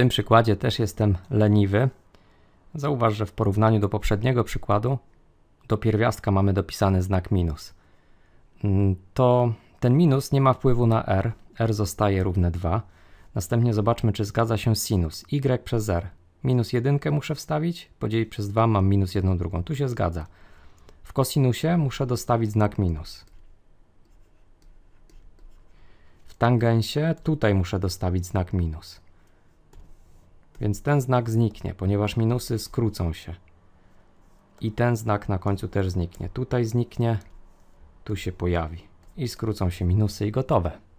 tym przykładzie też jestem leniwy. Zauważ, że w porównaniu do poprzedniego przykładu do pierwiastka mamy dopisany znak minus. Mm, to ten minus nie ma wpływu na r, r zostaje równe 2. Następnie zobaczmy, czy zgadza się sinus y przez r. Minus 1 muszę wstawić, podzielić przez 2 mam minus 1 drugą. Tu się zgadza. W kosinusie muszę dostawić znak minus. W tangensie tutaj muszę dostawić znak minus. Więc ten znak zniknie, ponieważ minusy skrócą się. I ten znak na końcu też zniknie. Tutaj zniknie, tu się pojawi. I skrócą się minusy i gotowe.